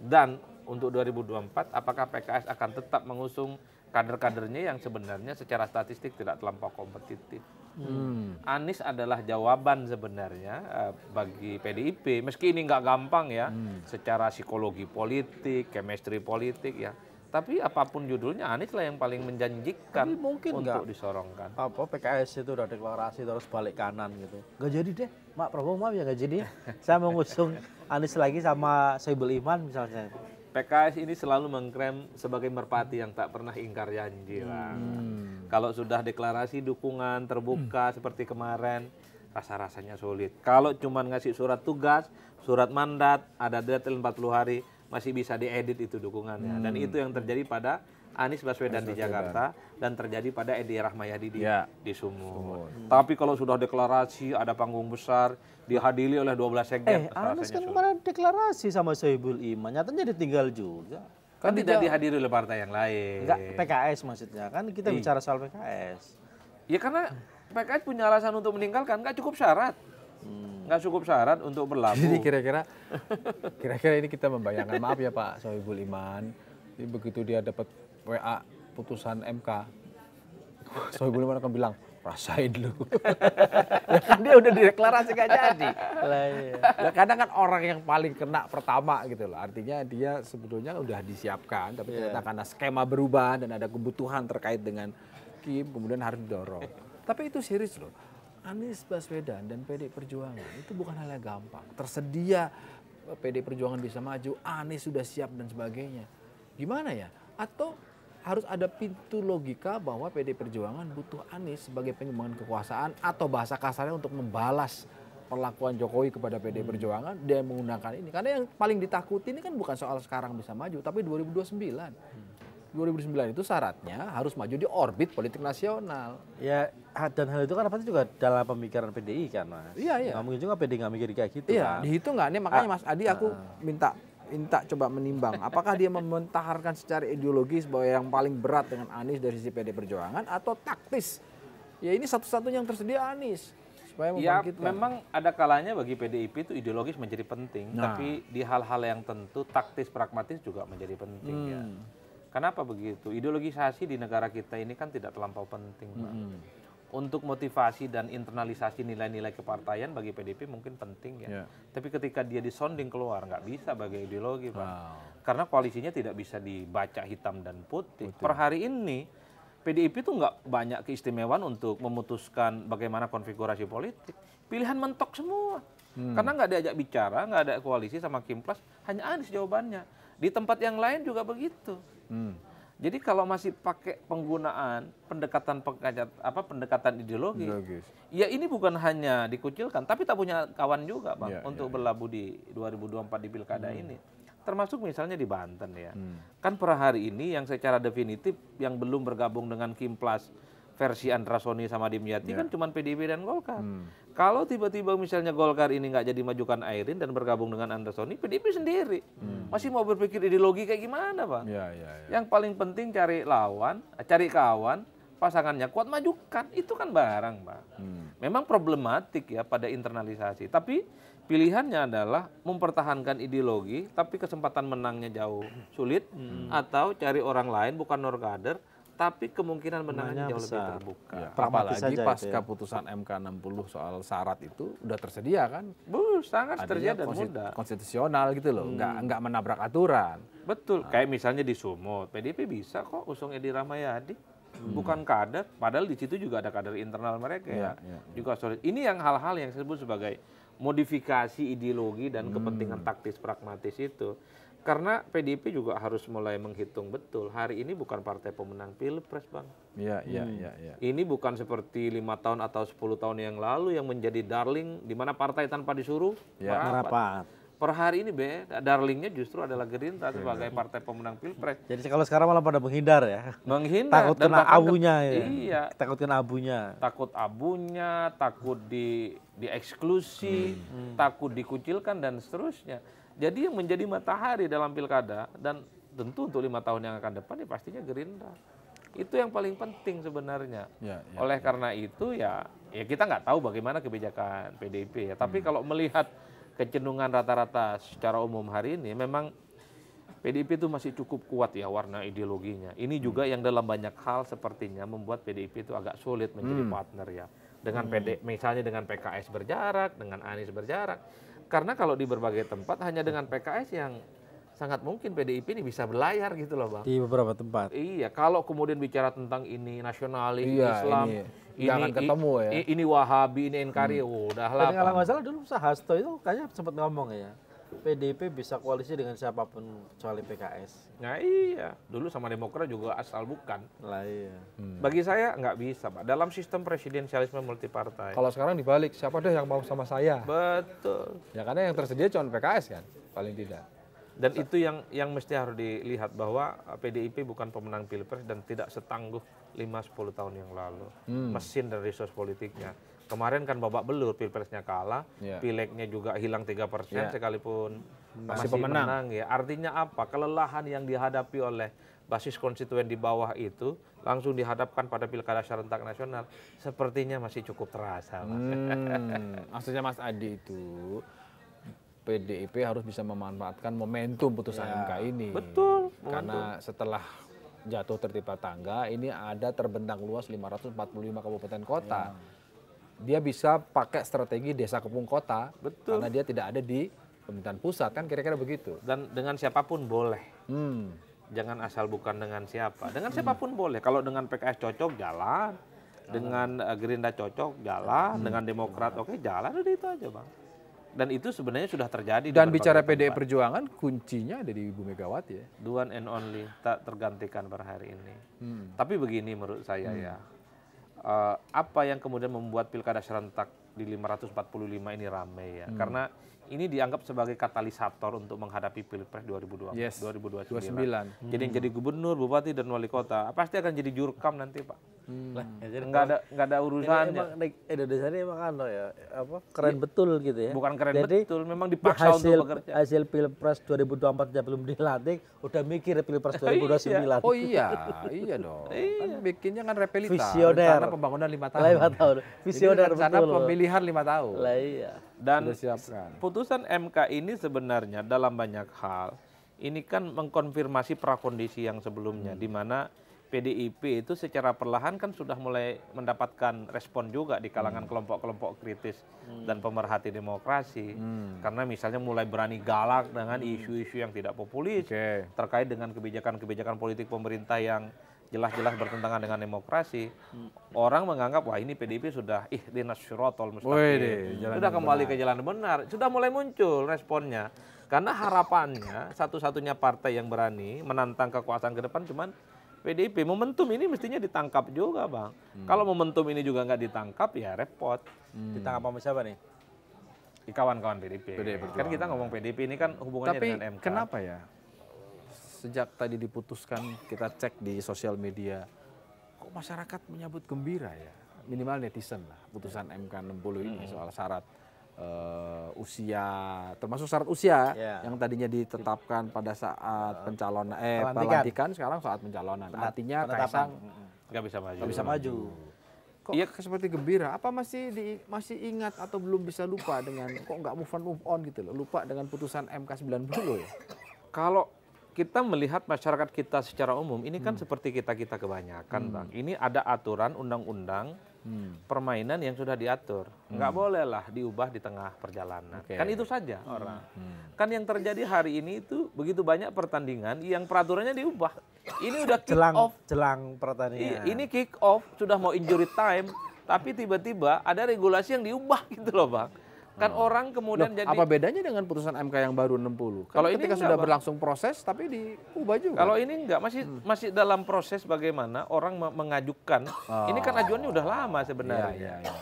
dan untuk 2024, apakah PKS akan tetap mengusung kader-kadernya yang sebenarnya secara statistik tidak terlampau kompetitif? Hmm. Anies adalah jawaban sebenarnya eh, bagi PDIP, meski ini nggak gampang ya, hmm. secara psikologi politik, chemistry politik ya tapi apapun judulnya Anies lah yang paling menjanjikan Tapi mungkin untuk enggak. disorongkan. Apa PKS itu udah deklarasi terus balik kanan gitu. Gak jadi deh, Mak Prabowo maaf ya gak jadi. <laughs> Saya mengusung Anies lagi sama Soebul Iman misalnya. PKS ini selalu mengkrem sebagai merpati yang tak pernah ingkar janji lah. Hmm. Kalau sudah deklarasi dukungan terbuka hmm. seperti kemarin, rasa-rasanya sulit. Kalau cuma ngasih surat tugas, surat mandat, ada deadline 40 hari, masih bisa diedit itu dukungannya hmm. dan itu yang terjadi pada Anies Baswedan Anies di Jakarta dan terjadi pada Edi Rahmayadi di ya. di Sumut. Hmm. Tapi kalau sudah deklarasi ada panggung besar dihadiri oleh 12 sekjen. Eh, Anies kan kemarin deklarasi sama Soebul Iman, nyatanya ditinggal juga. Kan, kan tidak dihadiri oleh partai yang lain. Enggak, PKS maksudnya. Kan kita Ih. bicara soal PKS. Ya karena PKS punya alasan untuk meninggalkan, nggak cukup syarat. Hmm. nggak cukup syarat untuk berlabuh. Jadi kira-kira kira-kira ini kita membayangkan maaf ya Pak Sohibul Iman. ini begitu dia dapat WA putusan MK, Sohibul Iman akan bilang rasain lu. <laughs> ya kan dia udah dideklarasi gak jadi. Iya. Lah kadang kan orang yang paling kena pertama gitu loh. Artinya dia sebetulnya udah disiapkan tapi yeah. Iya. karena skema berubah dan ada kebutuhan terkait dengan Kim kemudian harus didorong. tapi itu serius loh Anies Baswedan dan PD Perjuangan itu bukan hal yang gampang. Tersedia eh, PD Perjuangan bisa maju, Anies sudah siap dan sebagainya. Gimana ya? Atau harus ada pintu logika bahwa PD Perjuangan butuh Anies sebagai pengembangan kekuasaan atau bahasa kasarnya untuk membalas perlakuan Jokowi kepada PD hmm. Perjuangan hmm. dan menggunakan ini. Karena yang paling ditakuti ini kan bukan soal sekarang bisa maju, tapi 2029. Hmm 2009 itu syaratnya harus maju di orbit politik nasional. Ya, dan hal itu kan pasti juga dalam pemikiran PDI kan, Mas. Iya, iya. Nggak mungkin juga PDI nggak mikir kayak gitu Iya, kan? dihitung nggak? ini makanya Mas Adi aku ah, ah. minta minta coba menimbang apakah dia mementaharkan secara ideologis bahwa yang paling berat dengan Anies dari sisi PD Perjuangan atau taktis ya ini satu-satunya yang tersedia Anies supaya ya memang ada kalanya bagi PDIP itu ideologis menjadi penting nah. tapi di hal-hal yang tentu taktis pragmatis juga menjadi penting ya. hmm. ya Kenapa begitu? Ideologisasi di negara kita ini kan tidak terlampau penting, Pak. -hmm. Untuk motivasi dan internalisasi nilai-nilai kepartaian bagi PDP mungkin penting ya. Yeah. Tapi ketika dia disonding keluar nggak bisa bagi ideologi, Pak. Karena koalisinya tidak bisa dibaca hitam dan putih. putih. Per hari ini PDIP itu nggak banyak keistimewaan untuk memutuskan bagaimana konfigurasi politik. Pilihan mentok semua. Hmm. Karena nggak diajak bicara, nggak ada koalisi sama Plus, hanya Anies jawabannya. Di tempat yang lain juga begitu. Hmm. Jadi kalau masih pakai penggunaan pendekatan apa pendekatan ideologi, Ideologis. ya ini bukan hanya dikucilkan, tapi tak punya kawan juga bang yeah, ya, untuk yeah, berlabuh di 2024 di pilkada hmm. ini. Termasuk misalnya di Banten ya, hmm. kan per hari ini yang secara definitif yang belum bergabung dengan Kimplas versi Andrasoni sama Dimyati yeah. kan cuma PDIP dan Golkar. Hmm. Kalau tiba-tiba misalnya Golkar ini nggak jadi majukan Airin dan bergabung dengan Andrasoni, PDIP sendiri hmm. masih mau berpikir ideologi kayak gimana, Pak? Yeah, yeah, yeah. Yang paling penting cari lawan, eh, cari kawan, pasangannya kuat majukan, itu kan barang, Pak. Hmm. Memang problematik ya pada internalisasi, tapi pilihannya adalah mempertahankan ideologi tapi kesempatan menangnya jauh sulit hmm. atau cari orang lain bukan nur kader tapi kemungkinan menangnya jauh besar. lebih terbuka. Ya, lagi saja pasca ya. putusan MK 60 soal syarat itu udah tersedia kan? Bu, sangat tersedia dan konstit mudah. Konstitusional gitu loh, hmm. nggak nggak menabrak aturan. Betul, nah. kayak misalnya di Sumut, PDP bisa kok usung Edi Ramayadi. Hmm. Bukan kader, padahal di situ juga ada kader internal mereka ya. ya. ya, ya, Juga solid. Ini yang hal-hal yang saya sebut sebagai modifikasi ideologi dan hmm. kepentingan taktis pragmatis itu. Karena PDIP juga harus mulai menghitung betul. Hari ini bukan partai pemenang pilpres, bang. Iya, iya, hmm. iya. Hmm. Ya, Ini bukan seperti lima tahun atau 10 tahun yang lalu yang menjadi darling, di mana partai tanpa disuruh ya. merapat. Per hari ini be, darlingnya justru adalah Gerindra ya. sebagai partai pemenang pilpres. Jadi kalau sekarang malah pada menghindar ya. Menghindar. Takut kena abunya ke, ya. Iya. Takut kena abunya. Takut abunya, takut di dieksklusi, hmm. takut dikucilkan dan seterusnya. Jadi yang menjadi matahari dalam pilkada dan tentu untuk lima tahun yang akan depan ya pastinya Gerindra. Itu yang paling penting sebenarnya. Ya, ya, Oleh ya. karena itu ya ya kita nggak tahu bagaimana kebijakan PDIP ya. Tapi hmm. kalau melihat kecenderungan rata-rata secara umum hari ini memang PDIP itu masih cukup kuat ya warna ideologinya. Ini hmm. juga hmm. yang dalam banyak hal sepertinya membuat PDIP itu agak sulit menjadi hmm. partner ya. Dengan hmm. PD, misalnya dengan PKS berjarak, dengan Anies berjarak karena kalau di berbagai tempat hanya dengan PKS yang sangat mungkin PDIP ini bisa berlayar gitu loh bang. Di beberapa tempat. Iya, kalau kemudian bicara tentang ini nasionalis, iya, Islam, ini, ini ini, ketemu ya. Ini Wahabi, ini NKRI, hmm. udah lah. Kalau nggak salah dulu Hasto itu kayaknya sempat ngomong ya. PDIP bisa koalisi dengan siapapun kecuali PKS. Nah iya, dulu sama Demokrat juga asal bukan. Lah iya. Hmm. Bagi saya nggak bisa pak. Dalam sistem presidensialisme multipartai. Kalau sekarang dibalik, siapa deh yang mau sama saya? Betul. Ya karena yang tersedia cuma PKS kan, paling tidak. Dan itu yang yang mesti harus dilihat bahwa PDIP eh, bukan pemenang pilpres dan tidak setangguh 5-10 tahun yang lalu. Hmm. Mesin dan resource politiknya. Hmm Kemarin kan babak belur, pilpresnya kalah, yeah. pileknya juga hilang tiga yeah. sekalipun masih, masih pemenang. menang. Ya. Artinya apa? Kelelahan yang dihadapi oleh basis konstituen di bawah itu langsung dihadapkan pada pilkada serentak nasional sepertinya masih cukup terasa. Hmm, maksudnya Mas Adi itu PDIP harus bisa memanfaatkan momentum putusan ya, MK ini. Betul. Momentum. Karena setelah jatuh tertipa tangga ini ada terbentang luas 545 kabupaten kota. Ya dia bisa pakai strategi desa kepung kota Betul. karena dia tidak ada di pemerintahan pusat kan kira-kira begitu dan dengan siapapun boleh hmm. jangan asal bukan dengan siapa dengan siapapun boleh kalau dengan PKS cocok jalan dengan uh, Gerindra cocok jalan hmm. dengan Demokrat oke okay, jalan udah itu aja bang dan itu sebenarnya sudah terjadi dan bicara PDI Perjuangan kuncinya ada di Ibu Megawati ya Duan and only tak tergantikan per hari ini hmm. tapi begini menurut saya hmm. ya uh, apa yang kemudian membuat pilkada serentak di 545 ini ramai ya. Hmm. Karena ini dianggap sebagai katalisator untuk menghadapi Pilpres 2020, yes. 2029. 29. Hmm. Jadi yang hmm. jadi gubernur, bupati dan wali kota pasti akan jadi jurkam nanti, Pak. Hmm. Lah, enggak ya nggak ada enggak ada urusannya. Emang Indonesia ini emang anu ya apa keren ya, betul gitu ya. Bukan keren Jadi, betul, memang dipaksa hasil, untuk bekerja. Hasil pilpres 2024 aja belum dilantik, udah mikir pilpres 2029. <laughs> Iya. oh iya, iya dong. <laughs> Iya. Kan bikinnya kan repelita. Visioner. Rencana pembangunan lima tahun. Lima tahun. Visioner rencana betul. pemilihan lima tahun. Lah iya. Dan putusan MK ini sebenarnya dalam banyak hal ini kan mengkonfirmasi prakondisi yang sebelumnya hmm. di mana PDIP itu secara perlahan kan sudah mulai mendapatkan respon juga di kalangan hmm. kelompok-kelompok hmm. kritis hmm. dan pemerhati demokrasi hmm. karena misalnya mulai berani galak dengan hmm. isu-isu yang tidak populis okay. terkait dengan kebijakan-kebijakan politik pemerintah yang jelas-jelas bertentangan dengan demokrasi, hmm. orang menganggap wah ini PDIP sudah ih dinas syurotol mustaqim, sudah kembali benar. ke jalan benar, sudah mulai muncul responnya. Karena harapannya satu-satunya partai yang berani menantang kekuasaan ke depan cuman PDIP. Momentum ini mestinya ditangkap juga, Bang. Hmm. Kalau momentum ini juga nggak ditangkap, ya repot. Hmm. Ditangkap sama siapa nih? Di kawan-kawan PDIP. PDIP. Kan kita ngomong PDIP ini kan hubungannya Tapi, dengan MK. kenapa ya? Sejak tadi diputuskan, kita cek di sosial media, kok masyarakat menyambut gembira ya? Minimal netizen lah, putusan MK 60 ini hmm. soal syarat uh, usia termasuk syarat usia yeah. Iya. yang tadinya ditetapkan pada saat pencalonan eh pelantikan, sekarang saat pencalonan Penat, artinya Kaisang nggak bisa maju gak bisa maju kok iya seperti gembira apa masih di, masih ingat atau belum bisa lupa dengan kok nggak move on move on gitu loh lupa dengan putusan MK 90 ya kalau kita melihat masyarakat kita secara umum ini kan hmm. seperti kita kita kebanyakan hmm. bang ini ada aturan undang-undang hmm. permainan yang sudah diatur. Hmm. Nggak bolehlah diubah di tengah perjalanan. Okay. Kan itu saja hmm. orang. Hmm. Kan yang terjadi hari ini itu begitu banyak pertandingan yang peraturannya diubah. Ini udah kick jelang, off. Jelang pertandingan. Ini kick off, sudah mau injury time. Tapi tiba-tiba ada regulasi yang diubah gitu loh Bang. Kan hmm. orang kemudian Loh, jadi apa bedanya dengan putusan MK yang baru 60? Kan kalau ketika ini sudah berlangsung proses tapi diubah juga. Kalau ini enggak masih hmm. masih dalam proses bagaimana orang mengajukan. Oh. Ini kan ajuannya udah lama sebenarnya. Ya, ya, ya.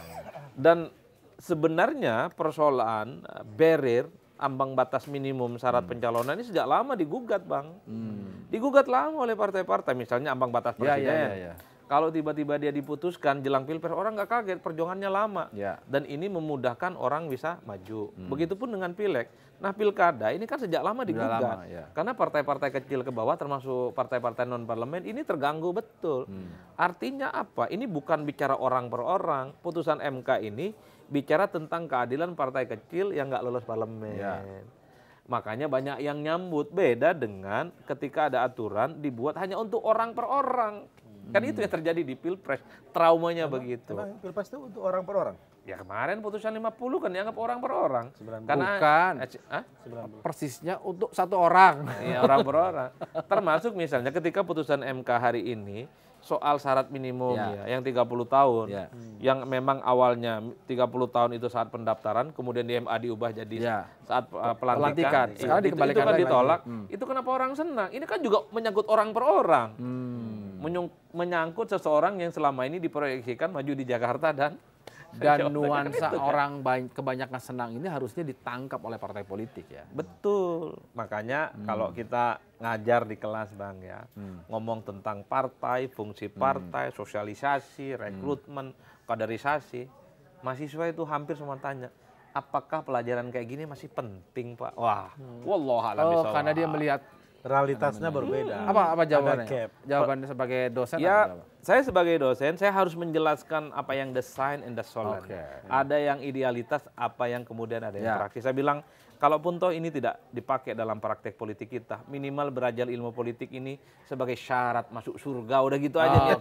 Dan sebenarnya persoalan eh, barrier ambang batas minimum syarat hmm. pencalonan ini sejak lama digugat, Bang. Hmm. Digugat lama oleh partai-partai misalnya ambang batas iya, iya, presiden. Ya, ya, ya, ya kalau tiba-tiba dia diputuskan jelang pilpres, orang nggak kaget, perjuangannya lama. Ya. Dan ini memudahkan orang bisa maju. Hmm. Begitupun dengan pileg. Nah pilkada ini kan sejak lama digugat. Ya. Karena partai-partai kecil ke bawah, termasuk partai-partai non parlemen ini terganggu betul. Hmm. Artinya apa? Ini bukan bicara orang per orang. Putusan MK ini bicara tentang keadilan partai kecil yang nggak lolos parlemen. Ya. Makanya banyak yang nyambut. Beda dengan ketika ada aturan dibuat hanya untuk orang per orang. Kan hmm. itu yang terjadi di Pilpres. Traumanya emang, begitu. Emang Pilpres itu untuk orang per orang? Ya kemarin putusan 50 kan dianggap orang per orang. 90. Karena, Bukan. Eh, 90. Persisnya untuk satu orang. Iya orang per orang. Termasuk misalnya ketika putusan MK hari ini soal syarat minimum ya. ya yang 30 tahun ya. Hmm. yang memang awalnya 30 tahun itu saat pendaftaran kemudian di MA diubah jadi ya. saat uh, pelantikan, pelantikan. Iya, Sekarang itu, itu kan ditolak hmm. itu kenapa orang senang ini kan juga menyangkut orang per orang hmm menyangkut seseorang yang selama ini diproyeksikan maju di Jakarta dan <laughs> dan nuansa itu, kan? orang kebanyakan senang ini harusnya ditangkap oleh partai politik ya. Betul. Makanya hmm. kalau kita ngajar di kelas Bang ya, hmm. ngomong tentang partai, fungsi hmm. partai, hmm. sosialisasi, rekrutmen, hmm. kaderisasi, mahasiswa itu hampir semua tanya, apakah pelajaran kayak gini masih penting, Pak? Wah, hmm. loh Oh, karena dia melihat realitasnya berbeda. Hmm. Apa apa jawabannya? Cap. Jawabannya sebagai dosen Ya, saya sebagai dosen saya harus menjelaskan apa yang desain and the solid. Okay. Ada yang idealitas, apa yang kemudian ada yang ya. praktis. Saya bilang Kalaupun toh ini tidak dipakai dalam praktek politik kita, minimal berajal ilmu politik ini sebagai syarat masuk surga udah gitu oh, aja. Ah,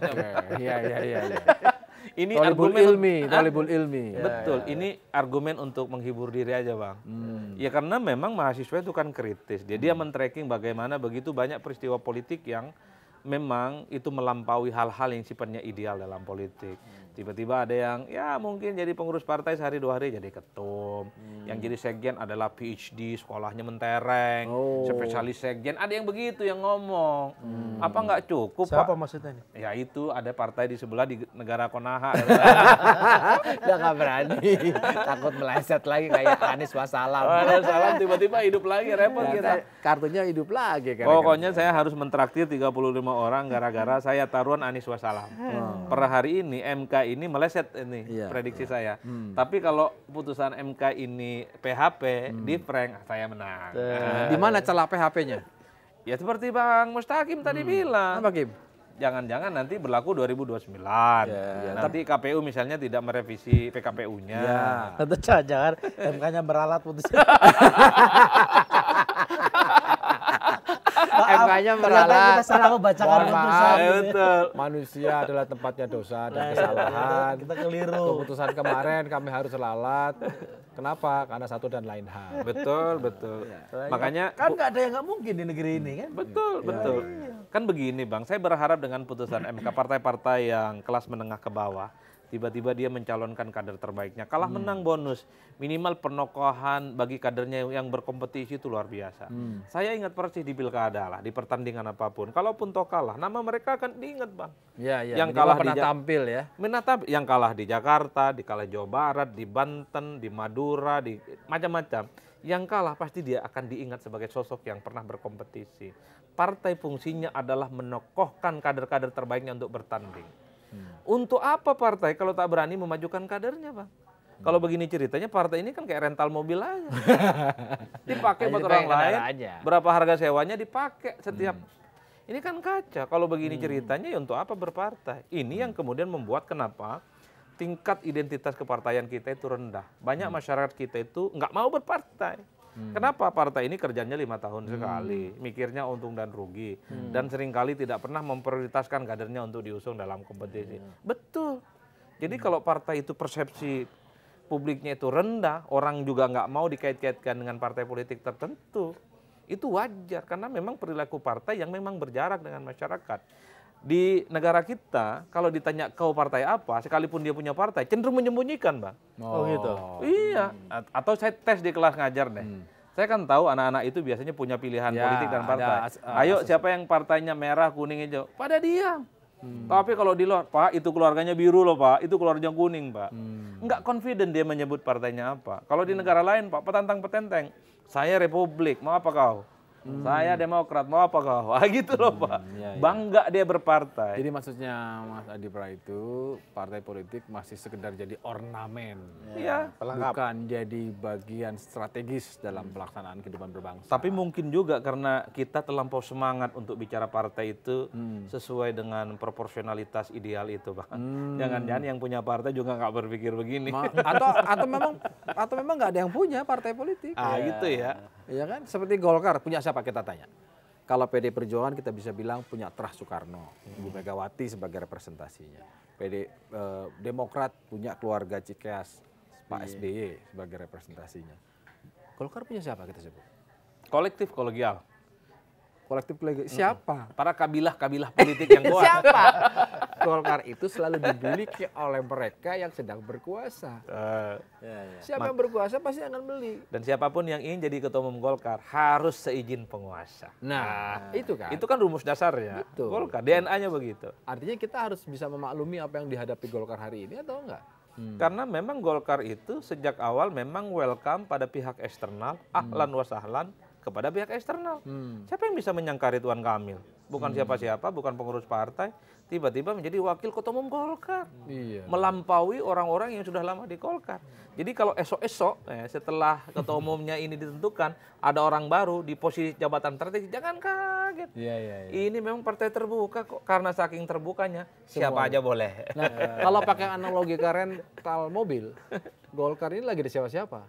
iya iya iya. iya. <laughs> Ini tolibul argumen ilmi, talibul ilmi. Betul, ya, ya. ini argumen untuk menghibur diri aja bang. Hmm. Ya karena memang mahasiswa itu kan kritis, dia hmm. dia men-tracking bagaimana begitu banyak peristiwa politik yang memang itu melampaui hal-hal yang sifatnya ideal dalam politik. Hmm. Tiba-tiba ada yang ya mungkin jadi pengurus partai sehari dua hari jadi ketum, hmm. yang jadi sekjen adalah PhD sekolahnya mentereng, oh. spesialis sekjen. Ada yang begitu yang ngomong, hmm. apa nggak cukup? Siapa Pak? maksudnya ini? Ya itu ada partai di sebelah di negara Konaha. <laughs> Udah nggak berani, takut meleset lagi kayak Anies Wasalam. Oh, tiba-tiba hidup lagi repot kita. Kartunya hidup lagi. Pokoknya saya harus mentraktir 35 sama orang gara-gara saya taruhan Anies Wasalam. Hmm. Oh. Per hari ini MK ini meleset ini yeah, prediksi yeah. saya. Hmm. Tapi kalau putusan MK ini PHP hmm. di prank saya menang. Nah. Di mana celah PHP-nya? Ya seperti Bang Mustaqim tadi hmm. bilang. Apa Kim? jangan-jangan nanti berlaku 2029. Yeah. Iya. Nanti KPU misalnya tidak merevisi PKPU-nya. Yeah. Tentu saja, MK-nya beralat putusnya. <laughs> makanya merala. Kita salah membacakan maaf. Betul. Manusia adalah tempatnya dosa dan nah, iya, kesalahan. Kita keliru. Keputusan kemarin kami harus lalat. Kenapa? Karena satu dan lain hal. Betul, betul. Ya. Makanya kan nggak ada yang nggak mungkin di negeri ini kan. Betul, ya. betul. Ya. Kan begini, Bang. Saya berharap dengan putusan MK partai-partai yang kelas menengah ke bawah tiba-tiba dia mencalonkan kader terbaiknya. Kalah hmm. menang bonus, minimal penokohan bagi kadernya yang berkompetisi itu luar biasa. Hmm. Saya ingat persis di pilkada lah, di pertandingan apapun. Kalaupun toh kalah, nama mereka akan diingat bang. Ya, ya. Yang kalah pernah di tampil ya. Menatap, yang kalah di Jakarta, di kalah Jawa Barat, di Banten, di Madura, di macam-macam. Yang kalah pasti dia akan diingat sebagai sosok yang pernah berkompetisi. Partai fungsinya adalah menokohkan kader-kader terbaiknya untuk bertanding. Untuk apa partai kalau tak berani memajukan kadernya, Bang? Kalau begini ceritanya partai ini kan kayak rental mobil aja. <laughs> dipakai buat orang lain. Aja. Berapa harga sewanya dipakai setiap hmm. Ini kan kaca. Kalau begini hmm. ceritanya ya untuk apa berpartai? Ini hmm. yang kemudian membuat kenapa tingkat identitas kepartaian kita itu rendah. Banyak hmm. masyarakat kita itu nggak mau berpartai. Hmm. Kenapa partai ini kerjanya lima tahun hmm. sekali, mikirnya untung dan rugi, hmm. dan seringkali tidak pernah memprioritaskan kadernya untuk diusung dalam kompetisi. Iya. Betul. Jadi hmm. kalau partai itu persepsi publiknya itu rendah, orang juga nggak mau dikait-kaitkan dengan partai politik tertentu, itu wajar karena memang perilaku partai yang memang berjarak dengan masyarakat di negara kita kalau ditanya kau partai apa sekalipun dia punya partai cenderung menyembunyikan bang oh, oh gitu, gitu. iya atau saya tes di kelas ngajar deh hmm. saya kan tahu anak-anak itu biasanya punya pilihan ya, politik dan partai ada, uh, ayo siapa yang partainya merah kuning hijau pada dia hmm. tapi kalau di luar pak itu keluarganya biru loh pak itu keluarganya kuning pak hmm. nggak confident dia menyebut partainya apa kalau di hmm. negara lain pak petantang petenteng saya republik mau apa kau Hmm. Saya Demokrat, mau apa kau? Wah <laughs> gitu loh hmm, Pak. iya, iya. Bangga dia berpartai. Jadi maksudnya Mas Adi Pra itu partai politik masih sekedar jadi ornamen. Iya. Ya. Bukan jadi bagian strategis dalam hmm. pelaksanaan kehidupan berbangsa. Tapi mungkin juga karena kita terlampau semangat untuk bicara partai itu hmm. sesuai dengan proporsionalitas ideal itu Pak. jangan hmm. Jangan-jangan yang punya partai juga nggak berpikir begini. Ma atau atau memang atau memang nggak ada yang punya partai politik. Ah ya. gitu ya. Iya. Ya kan? Seperti Golkar punya siapa kita tanya. Kalau PD Perjuangan kita bisa bilang punya Terah Soekarno, hmm. Megawati sebagai representasinya. PD eh, Demokrat punya keluarga Cikeas, Pak iya. SBY sebagai representasinya. Golkar punya siapa kita sebut? Kolektif kolegial kolektif kolektif Siapa? Para kabilah-kabilah politik yang <laughs> kuat. Siapa? Golkar itu selalu dibeli oleh mereka yang sedang berkuasa. Uh, ya, ya. Siapa yang berkuasa pasti akan beli. Dan siapapun yang ingin jadi ketua umum Golkar harus seizin penguasa. Nah, nah itu kan. Itu kan rumus dasarnya. Golkar DNA-nya begitu. Artinya kita harus bisa memaklumi apa yang dihadapi Golkar hari ini atau enggak? Hmm. Karena memang Golkar itu sejak awal memang welcome pada pihak eksternal, hmm. ahlan wasahlan, kepada pihak eksternal. Hmm. Siapa yang bisa menyangka Ridwan Kamil? Bukan hmm. siapa-siapa, hmm. bukan pengurus partai, tiba-tiba menjadi wakil ketua umum Golkar. Iya. Melampaui orang-orang yang sudah lama di Golkar. Jadi kalau esok-esok eh, setelah ketua umumnya ini ditentukan, ada orang baru di posisi jabatan strategis, jangan kaget. Iya, iya, iya. Ini memang partai terbuka kok karena saking terbukanya Semua. siapa aja boleh. Nah, <laughs> kalau pakai analogi keren tal mobil, Golkar ini lagi di siapa-siapa.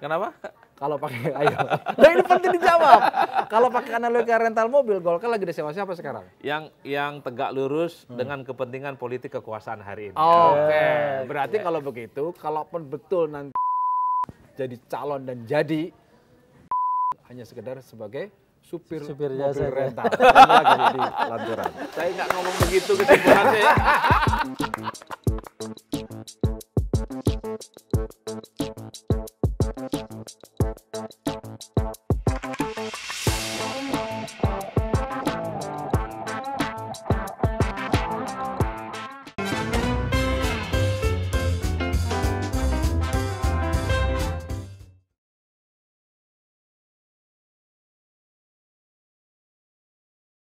Kenapa? Kalau pakai <laughs> ayo. nah ini penting dijawab. Kalau pakai analogi rental mobil, Golkar lagi disewa siapa sekarang? Yang yang tegak lurus hmm. dengan kepentingan politik kekuasaan hari ini. Oh, Oke. Okay. Ya. Berarti kalau begitu, kalaupun betul nanti jadi calon dan jadi hanya sekedar sebagai supir, supir jasa rental. <laughs> rental. lagi di lanturan. Saya nggak ngomong begitu kesimpulannya ya. <laughs> Thank you.